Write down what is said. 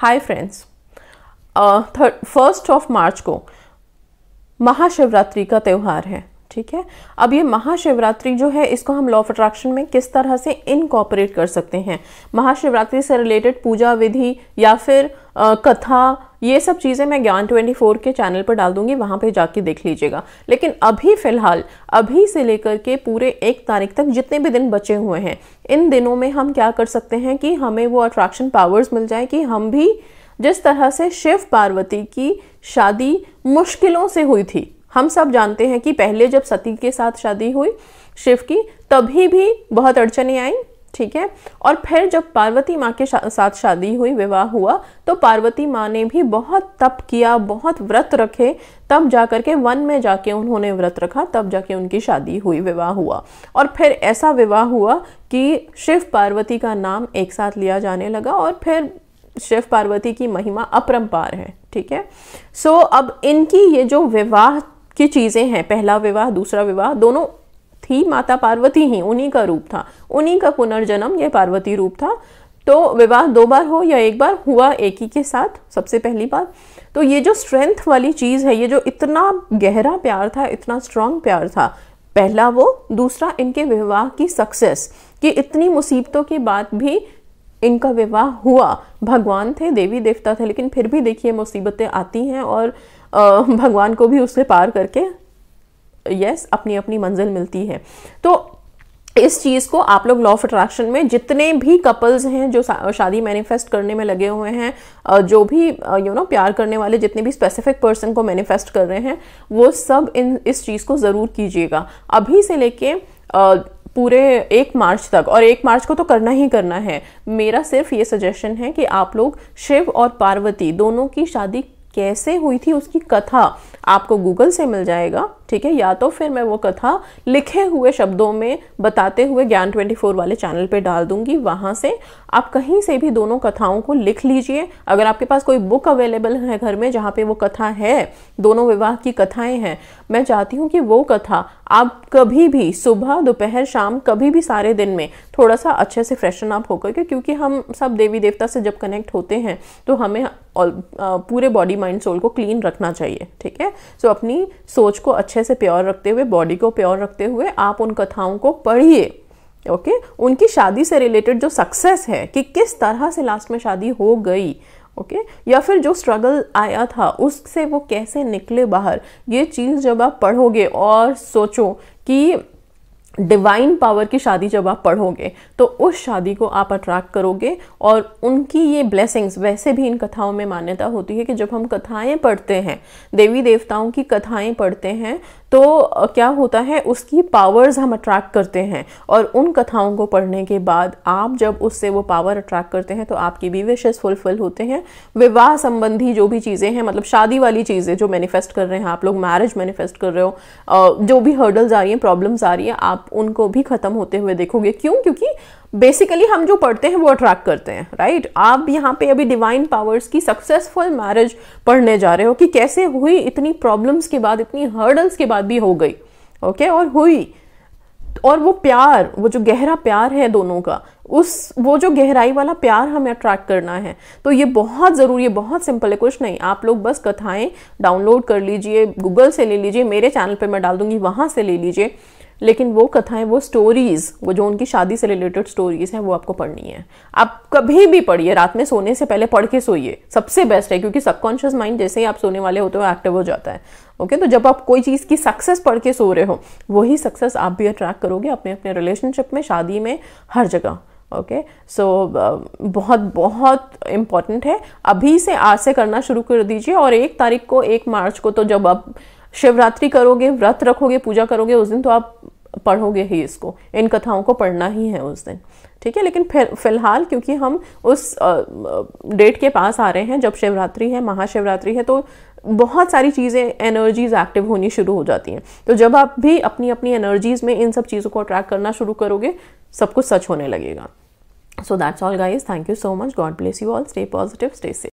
Hi friends first of March को महाशिवरात्रि का त्यौहार है ठीक है अब ये महाशिवरात्रि जो है इसको हम लॉ ऑफ अट्रैक्शन में किस तरह से इनकॉपरेट कर सकते हैं महाशिवरात्रि से रिलेटेड पूजा विधि या फिर आ, कथा ये सब चीज़ें मैं ज्ञान 24 के चैनल पर डाल दूंगी वहाँ पे जाके देख लीजिएगा लेकिन अभी फ़िलहाल अभी से लेकर के पूरे एक तारीख तक जितने भी दिन बचे हुए हैं इन दिनों में हम क्या कर सकते हैं कि हमें वो अट्रैक्शन पावर्स मिल जाए कि हम भी जिस तरह से शिव पार्वती की शादी मुश्किलों से हुई थी हम सब जानते हैं कि पहले जब सती के साथ शादी हुई शिव की तभी भी बहुत अड़चने आई ठीक है और फिर जब पार्वती माँ के शा, साथ शादी हुई विवाह हुआ तो पार्वती माँ ने भी बहुत तप किया बहुत व्रत रखे तब जा कर के वन में जाके उन्होंने व्रत रखा तब जाके उनकी शादी हुई विवाह हुआ और फिर ऐसा विवाह हुआ कि शिव पार्वती का नाम एक साथ लिया जाने लगा और फिर शिव पार्वती की महिमा अपरम्पार है ठीक है सो अब इनकी ये जो विवाह की चीज़ें हैं पहला विवाह दूसरा विवाह दोनों थी माता पार्वती ही उन्हीं का रूप था उन्हीं का पुनर्जन्म यह पार्वती रूप था तो विवाह दो बार हो या एक बार हुआ एक ही के साथ सबसे पहली बार तो ये जो स्ट्रेंथ वाली चीज़ है ये जो इतना गहरा प्यार था इतना स्ट्रांग प्यार था पहला वो दूसरा इनके विवाह की सक्सेस कि इतनी मुसीबतों के बाद भी इनका विवाह हुआ भगवान थे देवी देवता थे लेकिन फिर भी देखिए मुसीबतें आती हैं और भगवान को भी उससे पार करके यस अपनी अपनी मंजिल मिलती है तो इस चीज़ को आप लोग लॉ ऑफ अट्रैक्शन में जितने भी कपल्स हैं जो शादी मैनिफेस्ट करने में लगे हुए हैं जो भी यू नो प्यार करने वाले जितने भी स्पेसिफिक पर्सन को मैनिफेस्ट कर रहे हैं वो सब इन इस चीज़ को ज़रूर कीजिएगा अभी से लेके पूरे एक मार्च तक और एक मार्च को तो करना ही करना है मेरा सिर्फ ये सजेशन है कि आप लोग शिव और पार्वती दोनों की शादी कैसे हुई थी उसकी कथा आपको गूगल से मिल जाएगा ठीक है या तो फिर मैं वो कथा लिखे हुए शब्दों में बताते हुए ज्ञान 24 वाले चैनल पे डाल दूंगी वहां से आप कहीं से भी दोनों कथाओं को लिख लीजिए अगर आपके पास कोई बुक अवेलेबल है घर में जहां पे वो कथा है दोनों विवाह की कथाएं हैं मैं चाहती हूँ कि वो कथा आप कभी भी सुबह दोपहर शाम कभी भी सारे दिन में थोड़ा सा अच्छे से फ्रेशन आप होकर क्योंकि हम सब देवी देवता से जब कनेक्ट होते हैं तो हमें पूरे बॉडी बॉडी माइंड सोल को क्लीन रखना चाहिए ठीक है सो अपनी सोच को अच्छे से प्योर रखते हुए बॉडी को प्योर रखते हुए आप उन कथाओं को पढ़िए ओके okay? उनकी शादी से रिलेटेड जो सक्सेस है कि किस तरह से लास्ट में शादी हो गई ओके okay? या फिर जो स्ट्रगल आया था उससे वो कैसे निकले बाहर ये चीज़ जब आप पढ़ोगे और सोचो कि डिवाइन पावर की शादी जब आप पढ़ोगे तो उस शादी को आप अट्रैक्ट करोगे और उनकी ये ब्लेसिंग्स वैसे भी इन कथाओं में मान्यता होती है कि जब हम कथाएं पढ़ते हैं देवी देवताओं की कथाएं पढ़ते हैं तो क्या होता है उसकी पावर्स हम अट्रैक्ट करते हैं और उन कथाओं को पढ़ने के बाद आप जब उससे वो पावर अट्रैक्ट करते हैं तो आपकी भी विशेष फुलफिल होते हैं विवाह संबंधी जो भी चीज़ें हैं मतलब शादी वाली चीज़ें जो मैनिफेस्ट कर रहे हैं आप लोग मैरिज मैनिफेस्ट कर रहे हो जो भी हर्डल्स आ रही हैं प्रॉब्लम्स आ रही हैं आप उनको भी ख़त्म होते हुए देखोगे क्यों क्योंकि बेसिकली हम जो पढ़ते हैं वो अट्रैक्ट करते हैं राइट right? आप यहाँ पे अभी डिवाइन पावर्स की सक्सेसफुल मैरिज पढ़ने जा रहे हो कि कैसे हुई इतनी प्रॉब्लम्स के बाद इतनी हर्डल्स के बाद भी हो गई ओके okay? और हुई और वो प्यार वो जो गहरा प्यार है दोनों का उस वो जो गहराई वाला प्यार हमें अट्रैक्ट करना है तो ये बहुत ज़रूरी है बहुत सिंपल है कुछ नहीं आप लोग बस कथाएं डाउनलोड कर लीजिए गूगल से ले लीजिए मेरे चैनल पे मैं डाल दूंगी वहां से ले लीजिए लेकिन वो कथाएं वो स्टोरीज़ वो जो उनकी शादी से रिलेटेड स्टोरीज़ हैं वो आपको पढ़नी है आप कभी भी पढ़िए रात में सोने से पहले पढ़ के सोइए सबसे बेस्ट है क्योंकि सबकॉन्शियस माइंड जैसे ही आप सोने वाले होते हो एक्टिव हो जाता है ओके okay? तो जब आप कोई चीज़ की सक्सेस पढ़ के सो रहे हो वही सक्सेस आप भी अट्रैक्ट करोगे अपने अपने रिलेशनशिप में शादी में हर जगह ओके सो बहुत बहुत इम्पॉर्टेंट है अभी से आज से करना शुरू कर दीजिए और एक तारीख को एक मार्च को तो जब आप शिवरात्रि करोगे व्रत रखोगे पूजा करोगे उस दिन तो आप पढ़ोगे ही इसको इन कथाओं को पढ़ना ही है उस दिन ठीक है लेकिन फिर फिलहाल क्योंकि हम उस डेट के पास आ रहे हैं जब शिवरात्रि है महाशिवरात्रि है तो बहुत सारी चीज़ें एनर्जीज एक्टिव होनी शुरू हो जाती हैं तो जब आप भी अपनी अपनी एनर्जीज में इन सब चीज़ों को अट्रैक्ट करना शुरू करोगे सब कुछ सच होने लगेगा so that's all guys thank you so much God bless you all stay positive stay safe